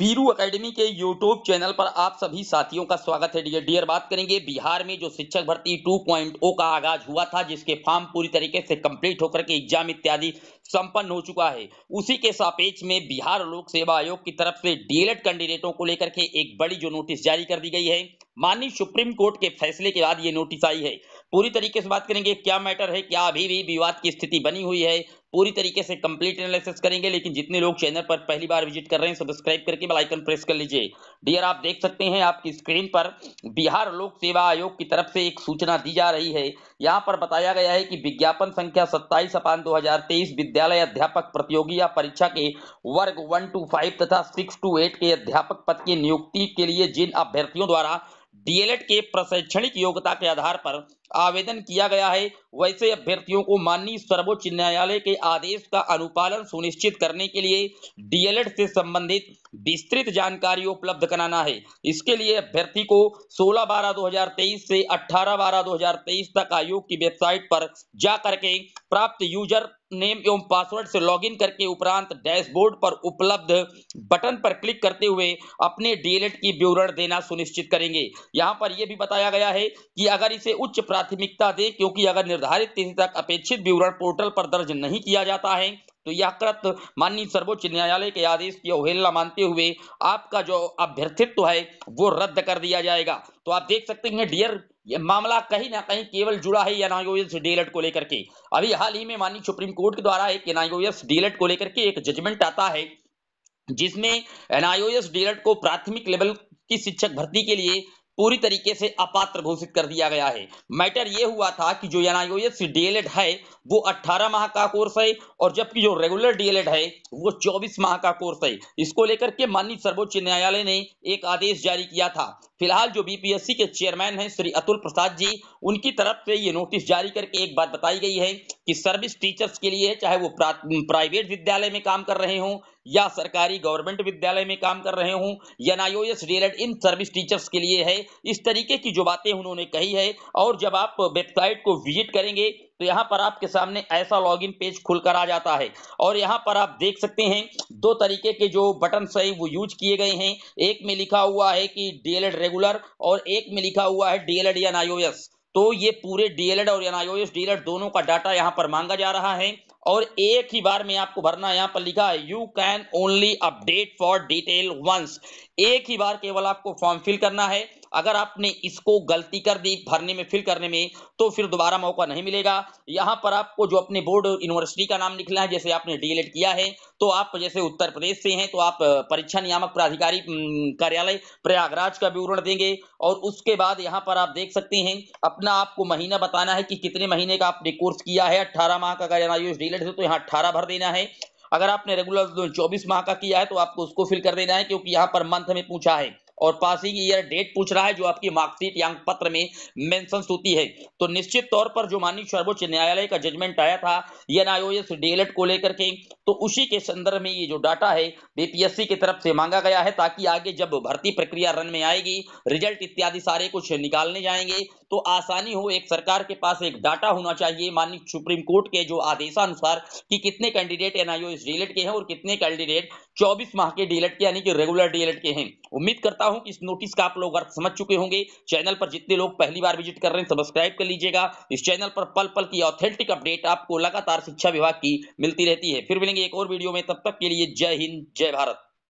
पीरू academy के YouTube channel पर आप सभी साथियों का स्वागत है डियर डियर बात करेंगे बिहार में जो शिक्षक भर्ती 2.0 का आगाज हुआ था जिसके फॉर्म पूरी तरीके से कंप्लीट होकर के एग्जाम इत्यादि संपन्न हो चुका है उसी के सापेक्ष में बिहार लोक सेवा आयोग की तरफ से डीएलएड कैंडिडेटों को लेकर के एक बड़ी जो नोटिस जारी कर दी गई है माननीय सुप्रीम कोर्ट के फैसले के बाद ये नोटिस आई है पूरी तरीके से बात करेंगे क्या मैटर है क्या अभी भी विवाद की स्थिति बनी हुई है पूरी तरीके से कंप्लीट एनालिसिस करेंगे लेकिन जितने लोग चैनल पर पहली बार विजिट कर रहे हैं सब्सक्राइब करके बेल आइकन प्रेस कर लीजिए डियर आप देख सकते हैं आपकी स्क्रीन पर बिहार लोक सेवा आयोग की तरफ से एक सूचना दी जा रही है यहाँ पर बताया गया है कि विज्ञापन संख्या सत्ताईस अपान दो विद्यालय अध्यापक प्रतियोगी या परीक्षा के वर्ग वन टू फाइव तथा सिक्स टू एट के अध्यापक पद की नियुक्ति के लिए जिन अभ्यर्थियों द्वारा डीएलएड के प्रशैक्षणिक योग्यता के आधार पर आवेदन किया गया है वैसे अभ्यर्थियों को माननीय सर्वोच्च न्यायालय के आदेश का अनुपालन सुनिश्चित करने के लिए डीएलएड से संबंधित विस्तृत जानकारी उपलब्ध कराना है इसके लिए अभ्यर्थी को 16 बारह 2023 से 18 बारह 2023 तक आयोग की वेबसाइट पर जा करके प्राप्त यूजर नेम एवं पासवर्ड से लॉगिन करके उपरांत डैशबोर्ड पर उपलब्ध बटन पर क्लिक करते हुए अपने डीएलएड की विवरण देना सुनिश्चित करेंगे यहाँ पर यह भी बताया गया है कि अगर इसे उच्च प्राथमिकता दें क्योंकि अगर निर्धारित तिथि तक अपेक्षित विवरण पोर्टल पर दर्ज नहीं किया जाता है तो यह कृत माननीय सर्वोच्च न्यायालय के आदेश की अवहेलना मानते हुए आपका जो अभ्यर्थित्व है वो रद्द कर दिया जाएगा तो आप देख सकते हैं डियर ये मामला कहीं ना कहीं केवल जुड़ा है एनआईओएस डीएलएड को लेकर के अभी हाल ही में माननीय सुप्रीम कोर्ट के द्वारा एक एनआईओएस डीएलएड को लेकर के एक जजमेंट आता है जिसमें एनआईओएस डीएलएड को प्राथमिक लेवल की शिक्षक भर्ती के लिए पूरी तरीके से अपात्र घोषित कर दिया गया है मैटर यह हुआ था कि जो एनआईओएस डीएलएड है वो 18 माह का कोर्स है और जबकि जो रेगुलर डीएलएड है वो 24 माह का कोर्स है इसको लेकर के माननीय सर्वोच्च न्यायालय ने एक आदेश जारी किया था फिलहाल जो बीपीएससी के चेयरमैन हैं श्री अतुल प्रसाद जी उनकी तरफ से ये नोटिस जारी करके एक बात बताई गई है कि सर्विस टीचर्स के लिए चाहे वो प्राइवेट विद्यालय में काम कर रहे हों या सरकारी गवर्नमेंट विद्यालय में काम कर रहे हों N I related in service teachers के लिए है इस तरीके की जो बातें उन्होंने कही है और जब आप वेबसाइट को विजिट करेंगे तो यहाँ पर आपके सामने ऐसा लॉगिन पेज खुलकर आ जाता है और यहाँ पर आप देख सकते हैं दो तरीके के जो बटन है वो यूज किए गए हैं एक में लिखा हुआ है कि डीएलएड रेगुलर और एक में लिखा हुआ है डीएलएड या आईओएस तो ये पूरे डीएलएड और एन आई डीएलएड दोनों का डाटा यहाँ पर मांगा जा रहा है और एक ही बार में आपको भरना यहां पर लिखा है you can only update for detail once एक ही बार केवल आपको फॉर्म फिल करना है अगर आपने इसको गलती कर दी भरने में फिल करने में तो फिर दोबारा मौका नहीं मिलेगा यहाँ पर आपको जो अपने बोर्ड यूनिवर्सिटी का नाम लिखना है जैसे आपने डी किया है तो आप जैसे उत्तर प्रदेश से हैं तो आप परीक्षा नियामक प्राधिकारी कार्यालय प्रयागराज का विवरण देंगे और उसके बाद यहाँ पर आप देख सकते हैं अपना आपको महीना बताना है कि कितने महीने का आपने कोर्स किया है अट्ठारह माह का अगर एनायूज डीएलएड तो यहाँ अट्ठारह भर देना है अगर आपने रेगुलर 24 माह का किया है तो आपको उसको फिल कर देना है क्योंकि यहाँ पर मंथ में पूछा है और पासिंग ईयर डेट पूछ रहा है जो आपकी मार्कशीट यांग पत्र में मेंशन होती है तो निश्चित तौर पर जो माननीय सर्वोच्च न्यायालय का जजमेंट आया था एनआईओएस डीएलएड को लेकर के तो उसी के संदर्भ में ये जो डाटा है बीपीएससी की तरफ से मांगा गया है ताकि आगे जब भर्ती प्रक्रिया रन में आएगी रिजल्ट इत्यादि सारे कुछ निकालने जाएंगे तो आसानी हो एक सरकार के पास एक डाटा होना चाहिए माननीय सुप्रीम कोर्ट के जो आदेशानुसार कि कितने कैंडिडेट एनआईओएस डीएलएड के हैं और कितने कैंडिडेट 24 माह के डीलेट के यानी कि रेगुलर डीलेट के हैं उम्मीद करता हूं कि इस नोटिस का आप लोग अर्थ समझ चुके होंगे चैनल पर जितने लोग पहली बार विजिट कर रहे हैं सब्सक्राइब कर लीजिएगा इस चैनल पर पल पल की ऑथेंटिक अपडेट आपको लगातार शिक्षा विभाग की मिलती रहती है फिर मिलेंगे एक और वीडियो में तब तक के लिए जय हिंद जय भारत